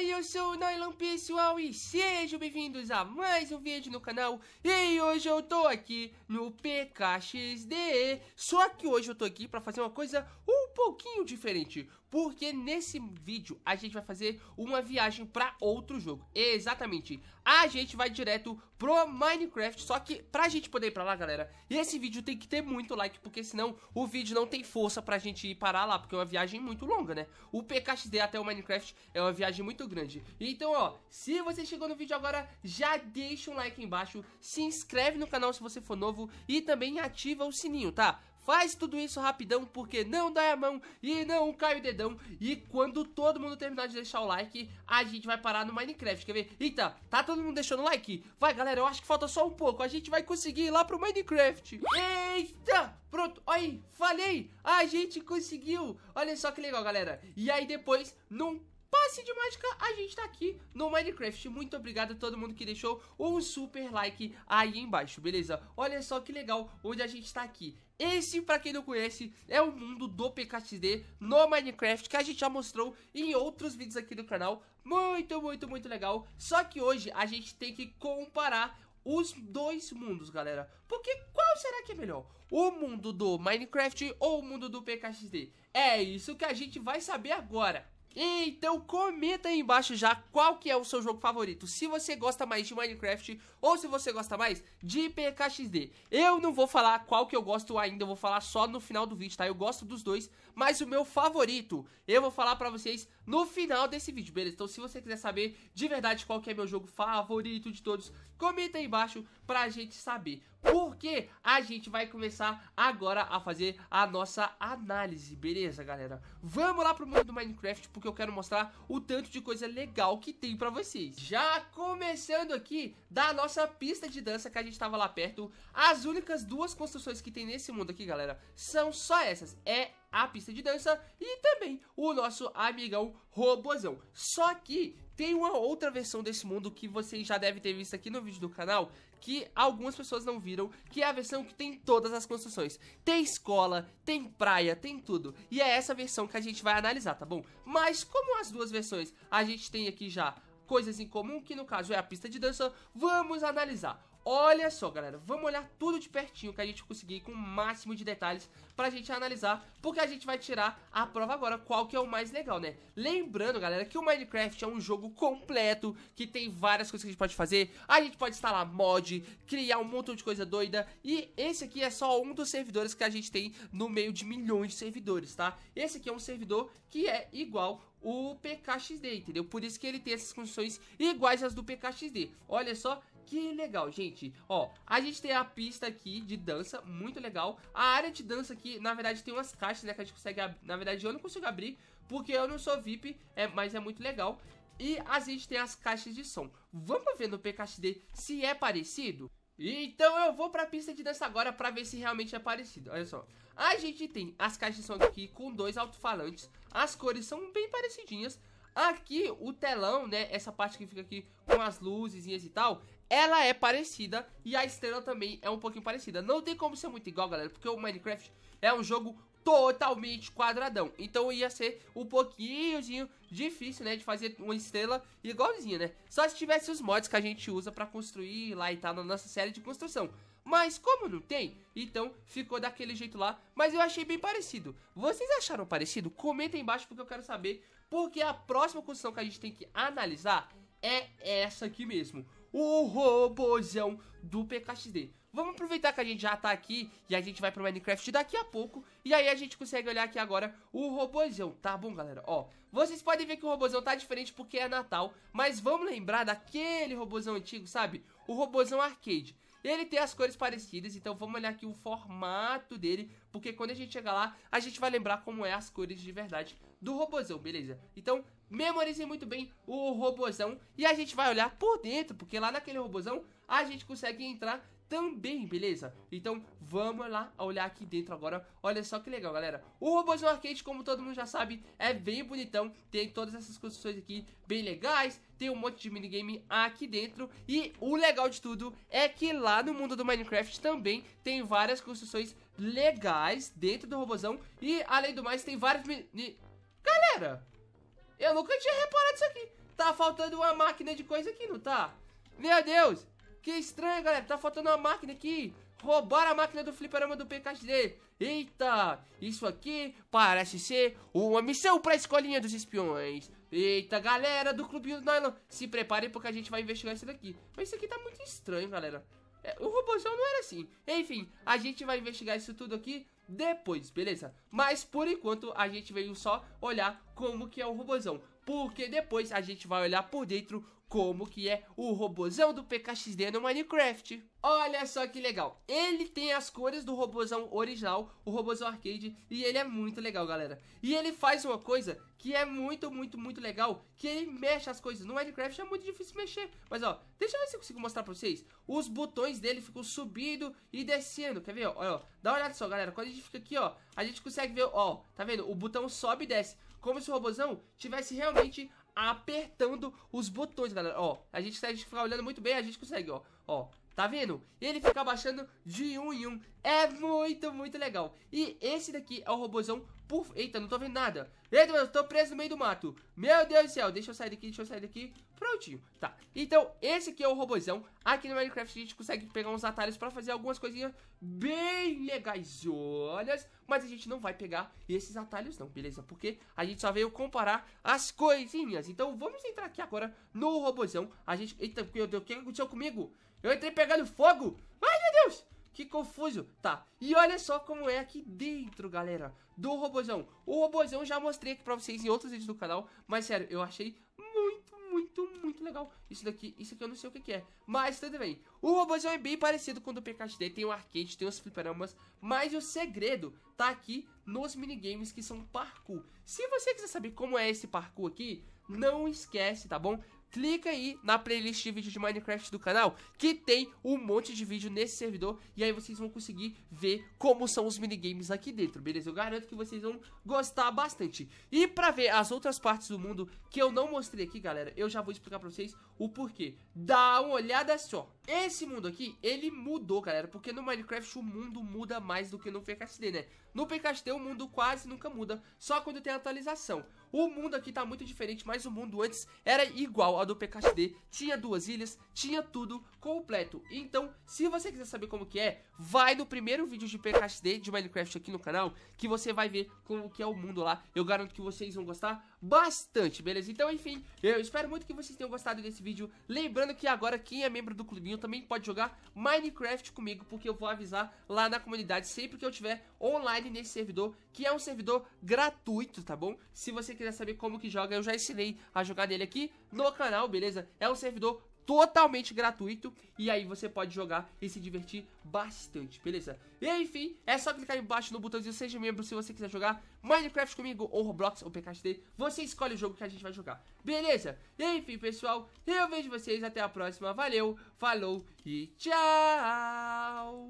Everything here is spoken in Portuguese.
aí, eu sou o Nylon pessoal e sejam bem-vindos a mais um vídeo no canal E hoje eu tô aqui no PKXD Só que hoje eu tô aqui pra fazer uma coisa um pouquinho diferente, porque nesse vídeo a gente vai fazer uma viagem para outro jogo. Exatamente, a gente vai direto pro Minecraft, só que pra gente poder ir para lá, galera, esse vídeo tem que ter muito like, porque senão o vídeo não tem força pra gente ir parar lá, porque é uma viagem muito longa, né? O PKXD até o Minecraft é uma viagem muito grande. Então, ó, se você chegou no vídeo agora, já deixa um like embaixo, se inscreve no canal se você for novo e também ativa o sininho, tá? faz tudo isso rapidão, porque não dá a mão e não cai o dedão. E quando todo mundo terminar de deixar o like, a gente vai parar no Minecraft, quer ver? Eita, tá todo mundo deixando o like? Vai, galera, eu acho que falta só um pouco, a gente vai conseguir ir lá pro Minecraft. Eita, pronto, olha aí, falei, a gente conseguiu. Olha só que legal, galera. E aí depois, num passe de mágica, a gente tá aqui no Minecraft. Muito obrigado a todo mundo que deixou um super like aí embaixo, beleza? Olha só que legal onde a gente tá aqui. Esse, pra quem não conhece, é o mundo do PKXD no Minecraft, que a gente já mostrou em outros vídeos aqui do canal. Muito, muito, muito legal. Só que hoje a gente tem que comparar os dois mundos, galera. Porque qual será que é melhor? O mundo do Minecraft ou o mundo do PKXD? É isso que a gente vai saber agora. Então comenta aí embaixo já qual que é o seu jogo favorito, se você gosta mais de Minecraft ou se você gosta mais de PKXD. Eu não vou falar qual que eu gosto ainda, eu vou falar só no final do vídeo, tá? Eu gosto dos dois, mas o meu favorito eu vou falar pra vocês no final desse vídeo, beleza? Então se você quiser saber de verdade qual que é meu jogo favorito de todos, comenta aí embaixo pra gente saber. Porque a gente vai começar agora a fazer a nossa análise, beleza galera? Vamos lá pro mundo do Minecraft, porque eu quero mostrar o tanto de coisa legal que tem pra vocês. Já começando aqui da nossa pista de dança que a gente tava lá perto, as únicas duas construções que tem nesse mundo aqui, galera, são só essas. É a pista de dança e também o nosso amigão Robozão. Só que tem uma outra versão desse mundo que vocês já devem ter visto aqui no vídeo do canal, que algumas pessoas não viram, que é a versão que tem todas as construções. Tem escola, tem praia, tem tudo. E é essa versão que a gente vai analisar, tá bom? Mas como as duas versões a gente tem aqui já coisas em comum, que no caso é a pista de dança, vamos analisar. Olha só, galera, vamos olhar tudo de pertinho que a gente conseguir com o máximo de detalhes pra gente analisar, porque a gente vai tirar a prova agora qual que é o mais legal, né? Lembrando, galera, que o Minecraft é um jogo completo, que tem várias coisas que a gente pode fazer, a gente pode instalar mod, criar um montão de coisa doida, e esse aqui é só um dos servidores que a gente tem no meio de milhões de servidores, tá? Esse aqui é um servidor que é igual o PKXD, entendeu? Por isso que ele tem essas funções iguais às do PKXD. Olha só, que legal, gente. Ó, a gente tem a pista aqui de dança, muito legal. A área de dança aqui, na verdade, tem umas caixas, né, que a gente consegue abrir. Na verdade, eu não consigo abrir, porque eu não sou VIP, é, mas é muito legal. E a gente tem as caixas de som. Vamos ver no PKXD se é parecido? Então eu vou pra pista de dança agora pra ver se realmente é parecido, olha só A gente tem as caixas de som aqui com dois alto-falantes As cores são bem parecidinhas Aqui o telão, né, essa parte que fica aqui com as luzes e tal ela é parecida e a estrela também é um pouquinho parecida. Não tem como ser muito igual, galera, porque o Minecraft é um jogo totalmente quadradão. Então ia ser um pouquinhozinho difícil, né, de fazer uma estrela igualzinha, né? Só se tivesse os mods que a gente usa pra construir lá e tal tá, na nossa série de construção. Mas como não tem, então ficou daquele jeito lá, mas eu achei bem parecido. Vocês acharam parecido? Comenta aí embaixo porque eu quero saber, porque a próxima construção que a gente tem que analisar é essa aqui mesmo o robôzão do PKXD. Vamos aproveitar que a gente já tá aqui e a gente vai pro Minecraft daqui a pouco. E aí a gente consegue olhar aqui agora o robôzão, tá bom, galera? Ó, vocês podem ver que o robôzão tá diferente porque é Natal, mas vamos lembrar daquele robôzão antigo, sabe? O robôzão arcade. Ele tem as cores parecidas, então vamos olhar aqui o formato dele, porque quando a gente chegar lá, a gente vai lembrar como é as cores de verdade do robozão, beleza? Então, memorizem muito bem o robozão e a gente vai olhar por dentro, porque lá naquele robozão a gente consegue entrar também, beleza? Então vamos lá olhar aqui dentro agora. Olha só que legal, galera. O robôzão arcade, como todo mundo já sabe, é bem bonitão. Tem todas essas construções aqui bem legais. Tem um monte de minigame aqui dentro. E o legal de tudo é que lá no mundo do Minecraft também tem várias construções legais dentro do robôzão. E além do mais, tem vários... Mini Pera, eu nunca tinha reparado isso aqui. Tá faltando uma máquina de coisa aqui, não tá? Meu Deus, que estranho, galera. Tá faltando uma máquina aqui. Roubaram a máquina do fliperama do PKD. Eita, isso aqui parece ser uma missão pra escolinha dos espiões. Eita, galera do Clube do Nylon, se preparem porque a gente vai investigar isso daqui. Mas isso aqui tá muito estranho, galera. É, o robôzão não era assim. Enfim, a gente vai investigar isso tudo aqui depois, beleza? Mas por enquanto a gente veio só olhar como que é o robozão porque depois a gente vai olhar por dentro como que é o robozão do PKXD no Minecraft. Olha só que legal, ele tem as cores do robozão original, o robozão arcade, e ele é muito legal, galera. E ele faz uma coisa que é muito, muito, muito legal, que ele mexe as coisas. No Minecraft é muito difícil mexer, mas ó, deixa eu ver se eu consigo mostrar pra vocês. Os botões dele ficam subindo e descendo, quer ver? Ó, ó dá uma olhada só, galera, quando a gente fica aqui, ó, a gente consegue ver, ó, tá vendo? O botão sobe e desce, como se o robôzão tivesse realmente apertando os botões, galera, ó. A gente, se a gente ficar olhando muito bem, a gente consegue, ó, ó, Tá vendo? Ele fica baixando de um em um. É muito, muito legal. E esse daqui é o robôzão por... Eita, não tô vendo nada. Eita, eu tô preso no meio do mato. Meu Deus do céu, deixa eu sair daqui, deixa eu sair daqui. Prontinho, tá. Então, esse aqui é o robôzão. Aqui no Minecraft a gente consegue pegar uns atalhos pra fazer algumas coisinhas bem legais, olhas. Mas a gente não vai pegar esses atalhos não, beleza? Porque a gente só veio comparar as coisinhas. Então, vamos entrar aqui agora no robôzão. A gente... Eita, meu Deus, o que aconteceu comigo? Eu entrei pegando fogo. Ah! Que confuso, tá? E olha só como é aqui dentro, galera, do robozão. O robozão já mostrei aqui pra vocês em outros vídeos do canal, mas sério, eu achei muito, muito, muito legal Isso daqui, isso aqui eu não sei o que, que é Mas tudo bem, o robôzão é bem parecido com o do PKXD Tem o arcade, tem os fliperamas Mas o segredo tá aqui nos minigames que são parkour Se você quiser saber como é esse parkour aqui Não esquece, tá bom? clica aí na playlist de vídeo de Minecraft do canal, que tem um monte de vídeo nesse servidor, e aí vocês vão conseguir ver como são os minigames aqui dentro, beleza? Eu garanto que vocês vão gostar bastante. E pra ver as outras partes do mundo que eu não mostrei aqui, galera, eu já vou explicar pra vocês o porquê. Dá uma olhada só. Esse mundo aqui, ele mudou, galera, porque no Minecraft o mundo muda mais do que no PKSD, né? No PKSD o mundo quase nunca muda, só quando tem atualização. O mundo aqui tá muito diferente, mas o mundo antes era igual ao do PKSD, tinha duas ilhas, tinha tudo completo. Então, se você quiser saber como que é, vai no primeiro vídeo de PKSD de Minecraft aqui no canal, que você vai ver como que é o mundo lá. Eu garanto que vocês vão gostar bastante, beleza? Então, enfim, eu espero muito que vocês tenham gostado desse vídeo. Lembrando que agora quem é membro do clubinho também pode jogar Minecraft comigo, porque eu vou avisar lá na comunidade sempre que eu tiver online nesse servidor, que é um servidor gratuito, tá bom? Se você quiser saber como que joga, eu já ensinei a jogar nele aqui no canal, beleza? É um servidor totalmente gratuito e aí você pode jogar e se divertir bastante, beleza? E enfim, é só clicar aí embaixo no botãozinho seja membro se você quiser jogar Minecraft comigo ou Roblox ou PKXD, você escolhe o jogo que a gente vai jogar, beleza? E enfim, pessoal, eu vejo vocês até a próxima, valeu, falou e tchau!